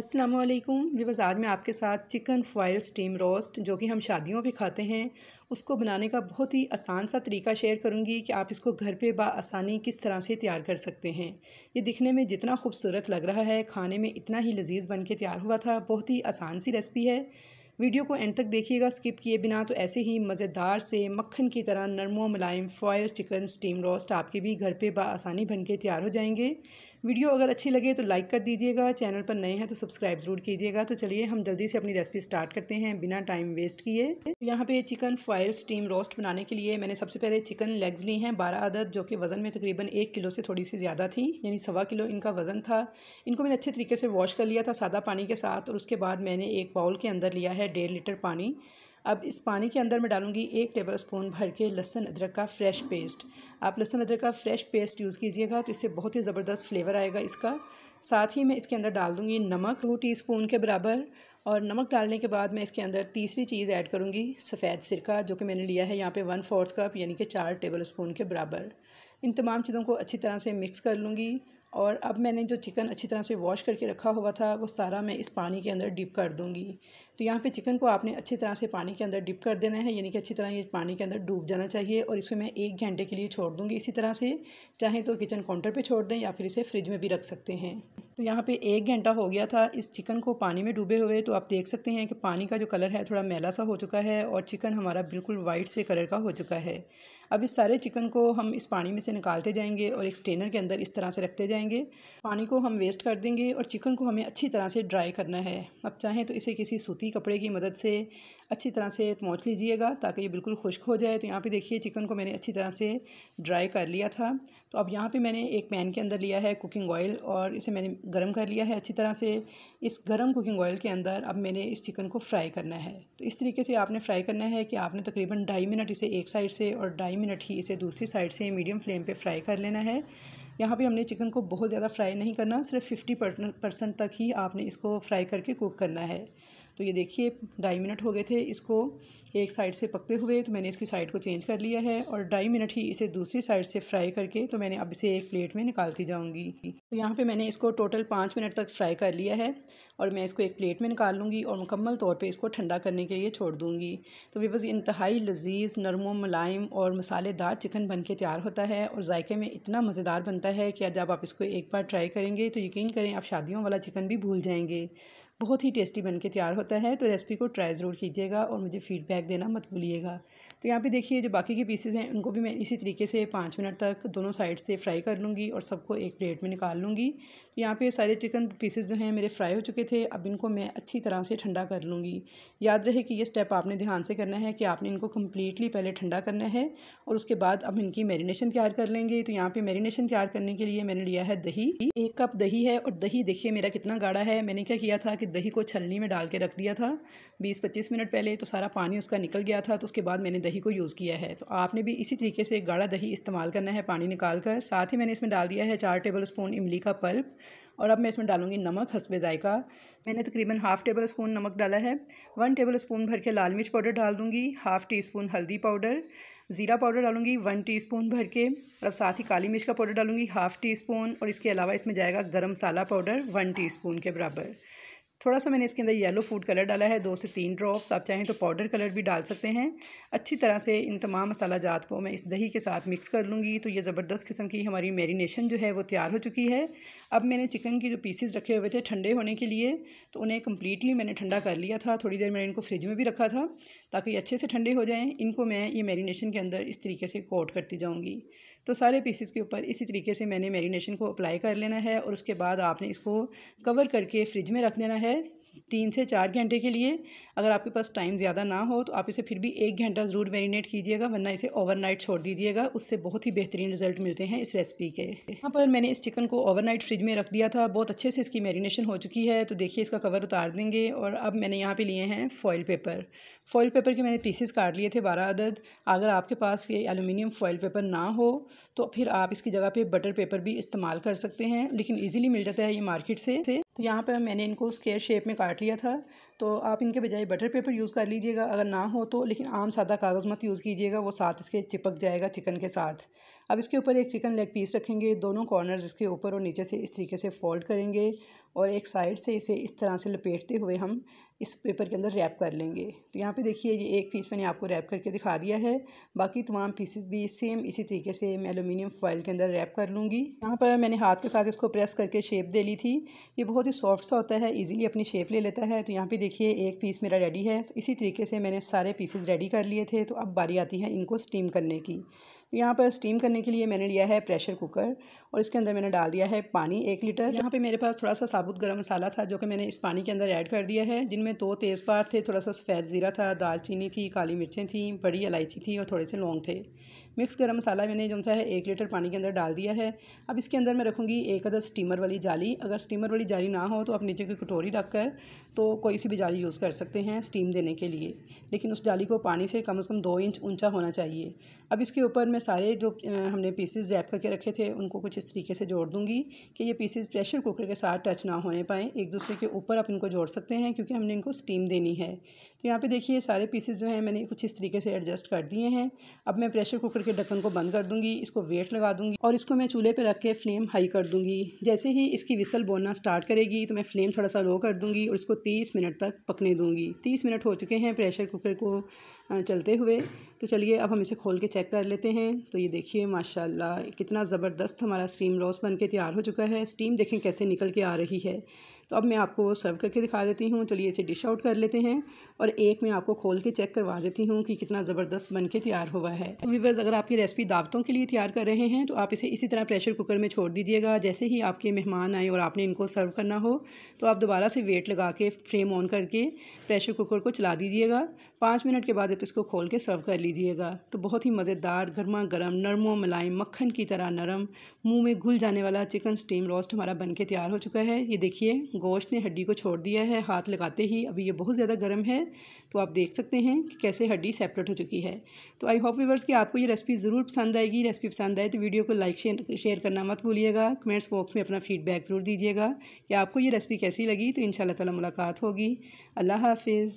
अस्सलाम वालेकुम आज मैं आपके साथ चिकन फॉयल स्टीम रोस्ट जो कि हम शादियों में खाते हैं उसको बनाने का बहुत ही आसान सा तरीका शेयर करूंगी कि आप इसको घर पे आसानी किस तरह से तैयार कर सकते हैं ये दिखने में जितना खूबसूरत लग रहा है खाने में इतना ही लजीज बन के तैयार हुआ था बहुत ही आसान सी रेसिपी है वीडियो को एंड तक देखिएगा स्किप किए बिना तो ऐसे ही मज़ेदार से मक्खन की तरह नरमो मुलायम फॉयल चिकन स्टीम रोस्ट आपके भी घर पे आसानी बन के तैयार हो जाएंगे वीडियो अगर अच्छी लगे तो लाइक कर दीजिएगा चैनल पर नए हैं तो सब्सक्राइब ज़रूर कीजिएगा तो चलिए हम जल्दी से अपनी रेसिपी स्टार्ट करते हैं बिना टाइम वेस्ट किए तो यहाँ पे चिकन फॉयल स्टीम रोस्ट बनाने के लिए मैंने सबसे पहले चिकन लेग्स ली हैं बारह आदद जो कि वज़न में तकरीबन एक किलो से थोड़ी सी ज़्यादा थी यानी सवा किलो इनका वज़न था इनको मैंने अच्छे तरीके से वॉश कर लिया था सादा पानी के साथ और उसके बाद मैंने एक बाउल के अंदर लिया है डेढ़ लीटर पानी अब इस पानी के अंदर मैं डालूँगी एक टेबल स्पून भर के लहसुन अदरक का फ्रेश पेस्ट आप लहसुन अदरक का फ्रेश पेस्ट यूज़ कीजिएगा तो इससे बहुत ही ज़बरदस्त फ्लेवर आएगा इसका साथ ही मैं इसके अंदर डाल दूँगी नमक टू टी स्पून के बराबर और नमक डालने के बाद मैं इसके अंदर तीसरी चीज़ ऐड करूँगी सफ़ेद सिरका जो कि मैंने लिया है यहाँ पे वन फोर्थ कप यानी कि चार टेबल स्पून के बराबर इन तमाम चीज़ों को अच्छी तरह से मिक्स कर लूँगी और अब मैंने जो चिकन अच्छी तरह से वॉश करके रखा हुआ था वो सारा मैं इस पानी के अंदर डिप कर दूँगी तो यहाँ पे चिकन को आपने अच्छी तरह से पानी के अंदर डिप कर देना है यानी कि अच्छी तरह ये पानी के अंदर डूब जाना चाहिए और इसमें मैं एक घंटे के लिए छोड़ दूँगी इसी तरह से चाहें तो किचन काउंटर पर छोड़ दें या फिर इसे फ्रिज में भी रख सकते हैं तो यहाँ पे एक घंटा हो गया था इस चिकन को पानी में डूबे हुए तो आप देख सकते हैं कि पानी का जो कलर है थोड़ा मैला सा हो चुका है और चिकन हमारा बिल्कुल वाइट से कलर का हो चुका है अब इस सारे चिकन को हम इस पानी में से निकालते जाएंगे और एक स्टेनर के अंदर इस तरह से रखते जाएंगे पानी को हम वेस्ट कर देंगे और चिकन को हमें अच्छी तरह से ड्राई करना है अब चाहें तो इसे किसी सूती कपड़े की मदद से अच्छी तरह से मोच लीजिएगा ताकि ये बिल्कुल खुश्क हो जाए तो यहाँ पे देखिए चिकन को मैंने अच्छी तरह से ड्राई कर लिया था तो अब यहाँ पे मैंने एक पैन के अंदर लिया है कुकिंग ऑयल और इसे मैंने गर्म कर लिया है अच्छी तरह से इस गर्म कुकिंग ऑयल के अंदर अब मैंने इस चिकन को फ्राई करना है तो इस तरीके से आपने फ्राई करना है कि आपने तकरीबन ढाई मिनट इसे एक साइड से और ढाई मिनट ही इसे दूसरी साइड से मीडियम फ्लेम पर फ्राई कर लेना है यहाँ पे हमने चिकन को बहुत ज़्यादा फ्राई नहीं करना सिर्फ फिफ्टी परसेंट तक ही आपने इसको फ्राई करके कुक करना है तो ये देखिए ढाई मिनट हो गए थे इसको एक साइड से पकते हुए तो मैंने इसकी साइड को चेंज कर लिया है और ढाई मिनट ही इसे दूसरी साइड से फ्राई करके तो मैंने अब इसे एक प्लेट में निकालती जाऊँगी तो यहाँ पर मैंने इसको टोटल पाँच मिनट तक फ्राई कर लिया है और मैं इसको एक प्लेट में निकाल लूँगी और मुकम्मल तौर पर इसको ठंडा करने के लिए छोड़ दूँगी तो बस इंतहाई लजीज़ नरमो मुलायम और मसालेदार चिकन बन के तैयार होता है और जायके में इतना मज़ेदार बनता है कि जब आप इसको एक बार ट्राई करेंगे तो यकीन करें आप शादियों वाला चिकन भी भूल जाएंगे बहुत ही टेस्टी बन के तैयार होता है तो रेसिपी को ट्राई ज़रूर कीजिएगा और मुझे फीडबैक देना मत भूलिएगा तो यहाँ पे देखिए जो बाकी के पीसेज हैं उनको भी मैं इसी तरीके से पाँच मिनट तक दोनों साइड से फ्राई कर लूँगी और सबको एक प्लेट में निकाल लूँगी यहाँ पे सारे चिकन पीसेस जो हैं मेरे फ्राई हो चुके थे अब इनको मैं अच्छी तरह से ठंडा कर लूँगी याद रहे कि ये स्टेप आपने ध्यान से करना है कि आपने इनको कम्प्लीटली पहले ठंडा करना है और उसके बाद अब इनकी मैरिनेशन तैयार कर लेंगे तो यहाँ पर मैरिनेशन तैयार करने के लिए मैंने लिया है दही एक कप दही है और दही देखिए मेरा कितना गाढ़ा है मैंने क्या किया था कि दही को छलनी में डाल के रख दिया था बीस पच्चीस मिनट पहले तो सारा पानी उसका निकल गया था तो उसके बाद मैंने दही को यूज़ किया है तो आपने भी इसी तरीके से गाढ़ा दही इस्तेमाल करना है पानी निकाल कर साथ ही मैंने इसमें डाल दिया है चार टेबल स्पून इमली का पल्प और अब मैं इसमें डालूँगी नमक हसबे ज़ायका मैंने तकरीबन हाफ़ टेबल स्पून नमक डाला है वन टेबल स्पून भर के लाल मिर्च पाउडर डाल दूँगी हाफ़ टी स्पून हल्दी पाउडर ज़ीरा पाउडर डालूंगी वन टी स्पून भर के और अब साथ ही काली मिर्च का पाउडर डालूंगी हाफ़ टी स्पून और इसके अलावा इसमें जाएगा गर्म मसाला पाउडर वन टी स्पून के बराबर थोड़ा सा मैंने इसके अंदर येलो फूड कलर डाला है दो से तीन ड्रॉप्स आप चाहें तो पाउडर कलर भी डाल सकते हैं अच्छी तरह से इन तमाम मसाला जात को मैं इस दही के साथ मिक्स कर लूँगी तो ये ज़बरदस्त किस्म की हमारी मेरीनेशन जो है वो तैयार हो चुकी है अब मैंने चिकन के जो पीसेस रखे हुए थे ठंडे होने के लिए तो उन्हें कम्प्लीटली मैंने ठंडा कर लिया था थोड़ी देर मैंने इनको फ्रिज में भी रखा था ताकि अच्छे से ठंडे हो जाएँ इनको मैं ये मेरीनेशन के अंदर इस तरीके से कोट करती जाऊँगी तो सारे पीसेस के ऊपर इसी तरीके से मैंने मेरीनेशन को अप्लाई कर लेना है और उसके बाद आपने इसको कवर करके फ्रिज में रख देना है है तीन से चार घंटे के लिए अगर आपके पास टाइम ज़्यादा ना हो तो आप इसे फिर भी एक घंटा ज़रूर मैरिनेट कीजिएगा वरना इसे ओवरनाइट छोड़ दीजिएगा उससे बहुत ही बेहतरीन रिजल्ट मिलते हैं इस रेसिपी के यहाँ पर मैंने इस चिकन को ओवरनाइट फ्रिज में रख दिया था बहुत अच्छे से इसकी मैरिनेशन हो चुकी है तो देखिए इसका कवर उतार देंगे और अब मैंने यहाँ पर लिए हैं फॉइल पेपर फॉइल पेपर के मैंने पीसेस काट लिए थे बारह अदद अगर आपके पास ये एलुमिनियम फॉयल पेपर ना हो तो फिर आप इसकी जगह पर बटर पेपर भी इस्तेमाल कर सकते हैं लेकिन ईजिली मिल जाता है ये मार्केट से तो यहाँ पर मैंने इनको स्केयर शेप में काट लिया था तो आप इनके बजाय बटर पेपर यूज़ कर लीजिएगा अगर ना हो तो लेकिन आम सादा कागज़ मत यूज़ कीजिएगा वो साथ इसके चिपक जाएगा चिकन के साथ अब इसके ऊपर एक चिकन लेग पीस रखेंगे दोनों कॉर्नर्स इसके ऊपर और नीचे से इस तरीके से फोल्ड करेंगे और एक साइड से इसे इस तरह से लपेटते हुए हम इस पेपर के अंदर रैप कर लेंगे तो यहाँ पे देखिए ये एक पीस मैंने आपको रैप करके दिखा दिया है बाकी तमाम पीसेस भी सेम इसी तरीके से मैं एलुमिनियम फॉइल के अंदर रैप कर लूँगी यहाँ पर मैंने हाथ के साथ इसको प्रेस करके शेप दे ली थी ये बहुत ही सॉफ्ट सा होता है ईजिली अपनी शेप ले लेता है तो यहाँ पर देखिए एक पीस मेरा रेडी है तो इसी तरीके से मैंने सारे पीसेस रेडी कर लिए थे तो अब बारी आती है इनको स्टीम करने की तो यहाँ पर स्टीम करने के लिए मैंने लिया है प्रेशर कुकर और इसके अंदर मैंने डाल दिया है पानी एक लीटर यहाँ पे मेरे पास थोड़ा सा साबुत गरम मसाला था जो कि मैंने इस पानी के अंदर ऐड कर दिया है जिनमें दो तेज़पात थे थोड़ा सा सफ़ेद ज़ीरा था दालचीनी थी काली मिर्चें थी बड़ी इलायची थी और थोड़े से लौंग थे मिक्स गर्म मसाला मैंने जो सा है एक लीटर पानी के अंदर डाल दिया है अब इसके अंदर मैं रखूँगी एक अदर स्टीमर वाली जाली अगर स्टीमर वाली जाली ना हो तो आप नीचे की कटोरी रख कर तो कोई सी भी जाली यूज़ कर सकते हैं स्टीम देने के लिए लेकिन उस जाली को पानी से कम अज़ कम दो इंच ऊँचा होना चाहिए अब इसके ऊपर मैं सारे जो हमने पीसेस जैप करके रखे थे उनको कुछ इस तरीके से जोड़ दूंगी कि ये पीसेस प्रेशर कुकर के साथ टच ना होने पाएँ एक दूसरे के ऊपर आप इनको जोड़ सकते हैं क्योंकि हमने इनको स्टीम देनी है तो यहाँ पे देखिए सारे पीसेस जो हैं मैंने कुछ इस तरीके से एडजस्ट कर दिए हैं अब मैं प्रेशर कुकर के ढक्कन को बंद कर दूँगी इसको वेट लगा दूँगी और इसको मैं चूल्हे पर रख के फ्लेम हाई कर दूँगी जैसे ही इसकी विसल बोलना स्टार्ट करेगी तो मैं फ्लेम थोड़ा सा लो कर दूँगी और इसको तीस मिनट तक पकने दूँगी तीस मिनट हो चुके हैं प्रेशर कुकर को चलते हुए तो चलिए अब हम इसे खोल के चेक कर लेते हैं तो ये देखिए माशाल्लाह कितना ज़बरदस्त हमारा स्टीम रोस्ट बन के तैयार हो चुका है स्टीम देखें कैसे निकल के आ रही है तो अब मैं आपको सर्व करके दिखा देती हूँ चलिए इसे डिश आउट कर लेते हैं और एक मैं आपको खोल के चेक करवा देती हूँ कि कितना ज़बरदस्त बन के तैयार हुआ है तो वीवर्स अगर आप ये रेसिपी दावतों के लिए तैयार कर रहे हैं तो आप इसे इसी तरह प्रेशर कुकर में छोड़ दीजिएगा जैसे ही आपके मेहमान आए और आपने इनको सर्व करना हो तो आप दोबारा से वेट लगा के फ्लेम ऑन करके प्रेशर कुकर को चला दीजिएगा पाँच मिनट के बाद आप इसको खोल के सर्व कर लीजिएगा तो बहुत ही मज़ेदार गर्मा गर्म नरमो मलाई मक्खन की तरह नरम मुंह में घुल जाने वाला चिकन स्टीम रोस्ट हमारा बन के तैयार हो चुका है ये देखिए गोश्त ने हड्डी को छोड़ दिया है हाथ लगाते ही अभी ये बहुत ज़्यादा गर्म है तो आप देख सकते हैं कि कैसे हड्डी सेपरेट हो चुकी है तो आई होप व्यूवर्स कि आपको ये रेसिपी ज़रूर पसंद आएगी रेसिपी पसंद आए तो वीडियो को लाइक शेयर करना मत भूलिएगा कमेंट्स बॉक्स में अपना फ़ीडबैक ज़रूर दीजिएगा कि आपको ये रेसिपी कैसी लगी तो इन ताला मुलाकात होगी अल्लाह हाफिज़